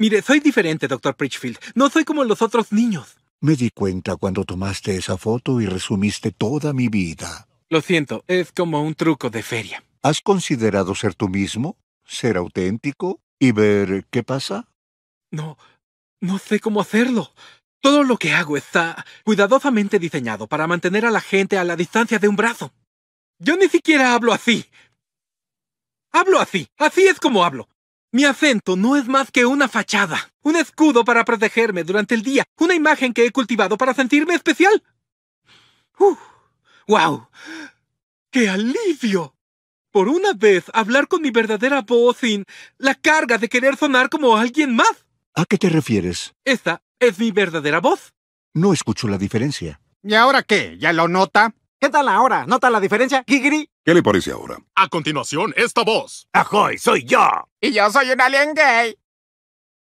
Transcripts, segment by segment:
Mire, soy diferente, doctor Pritchfield. No soy como los otros niños. Me di cuenta cuando tomaste esa foto y resumiste toda mi vida. Lo siento, es como un truco de feria. ¿Has considerado ser tú mismo? ¿Ser auténtico? ¿Y ver qué pasa? No, no sé cómo hacerlo. Todo lo que hago está cuidadosamente diseñado para mantener a la gente a la distancia de un brazo. Yo ni siquiera hablo así. Hablo así, así es como hablo. Mi acento no es más que una fachada, un escudo para protegerme durante el día, una imagen que he cultivado para sentirme especial. Uh, ¡Wow! ¡Qué alivio! Por una vez hablar con mi verdadera voz sin la carga de querer sonar como alguien más. ¿A qué te refieres? Esta es mi verdadera voz. No escucho la diferencia. ¿Y ahora qué? ¿Ya lo nota? ¿Qué tal ahora? ¿Nota la diferencia, Gigri? ¿Qué le parece ahora? A continuación, esta voz. ¡Ajoy, soy yo! Y yo soy un alien gay.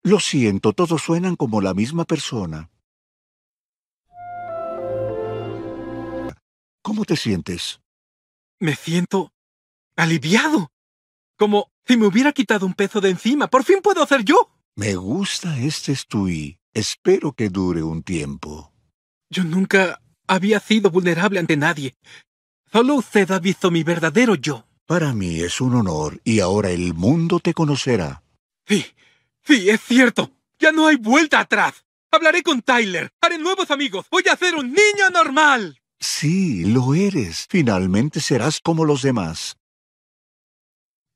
Lo siento, todos suenan como la misma persona. ¿Cómo te sientes? Me siento aliviado. Como si me hubiera quitado un peso de encima. Por fin puedo hacer yo. Me gusta este estui. Espero que dure un tiempo. Yo nunca había sido vulnerable ante nadie. Solo usted ha visto mi verdadero yo. Para mí es un honor y ahora el mundo te conocerá. Sí, sí, es cierto. Ya no hay vuelta atrás. Hablaré con Tyler. Haré nuevos amigos. Voy a ser un niño normal. Sí, lo eres. Finalmente serás como los demás.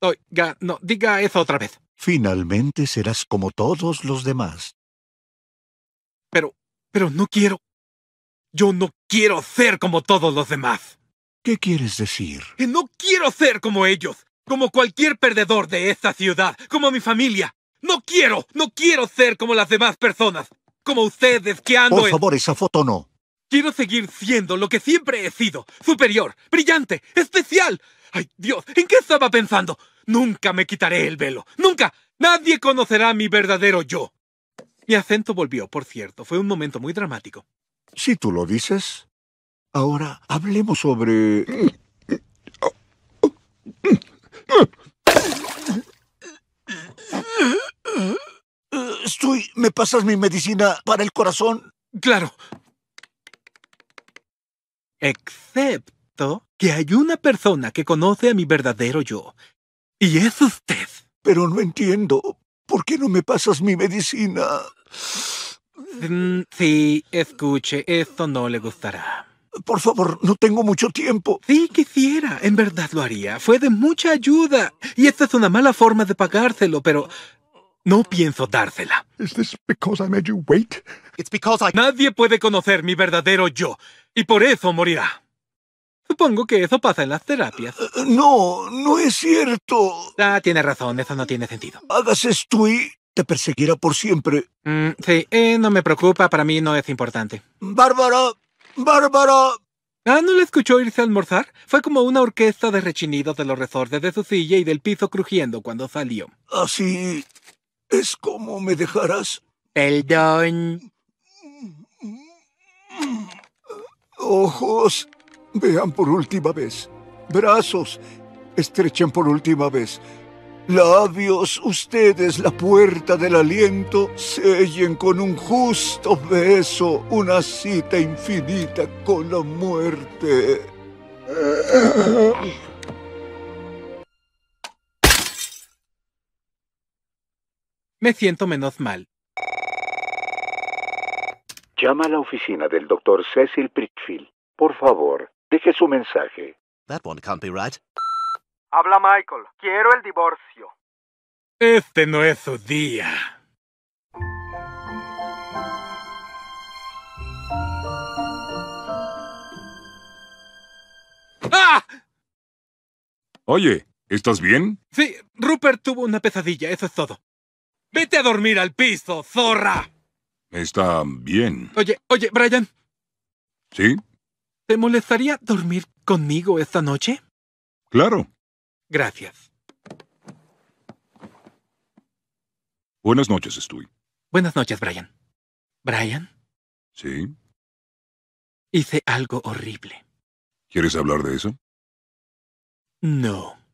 Oiga, no, diga eso otra vez. Finalmente serás como todos los demás. Pero, pero no quiero. Yo no quiero ser como todos los demás. ¿Qué quieres decir? Que no quiero ser como ellos, como cualquier perdedor de esta ciudad, como mi familia. No quiero, no quiero ser como las demás personas, como ustedes que ando Por favor, esa foto no. Quiero seguir siendo lo que siempre he sido, superior, brillante, especial. Ay, Dios, ¿en qué estaba pensando? Nunca me quitaré el velo, nunca. Nadie conocerá mi verdadero yo. Mi acento volvió, por cierto, fue un momento muy dramático. Si tú lo dices. Ahora hablemos sobre... Estoy... ¿Me pasas mi medicina para el corazón? Claro. Excepto que hay una persona que conoce a mi verdadero yo. Y es usted. Pero no entiendo. ¿Por qué no me pasas mi medicina? Mm, sí, escuche, esto no le gustará. Por favor, no tengo mucho tiempo. Sí quisiera, en verdad lo haría. Fue de mucha ayuda. Y esta es una mala forma de pagárselo, pero no pienso dársela. ¿Es this because I made you wait? It's Nadie puede conocer mi verdadero yo, y por eso morirá. Supongo que eso pasa en las terapias. Eh, no, no es cierto. Ah, tiene razón, eso no tiene sentido. Hagas esto y te perseguirá por siempre. Mm, sí, eh, no me preocupa, para mí no es importante. ¡Bárbaro! ¡Bárbaro! ¿Ah, no le escuchó irse a almorzar? Fue como una orquesta de rechinidos de los resortes de su silla y del piso crujiendo cuando salió. Así es como me dejarás. Perdón. Ojos, vean por última vez. Brazos, estrechen por última vez. Labios, ustedes la puerta del aliento, sellen con un justo beso una cita infinita con la muerte. Me siento menos mal. Llama a la oficina del doctor Cecil Pritchfield. Por favor, deje su mensaje. That one can't be right. Habla Michael. Quiero el divorcio. Este no es su día. ¡Ah! Oye, ¿estás bien? Sí, Rupert tuvo una pesadilla, eso es todo. Vete a dormir al piso, zorra. Está bien. Oye, oye, Brian. ¿Sí? ¿Te molestaría dormir conmigo esta noche? Claro. Gracias. Buenas noches, estoy Buenas noches, Brian. ¿Brian? Sí. Hice algo horrible. ¿Quieres hablar de eso? No.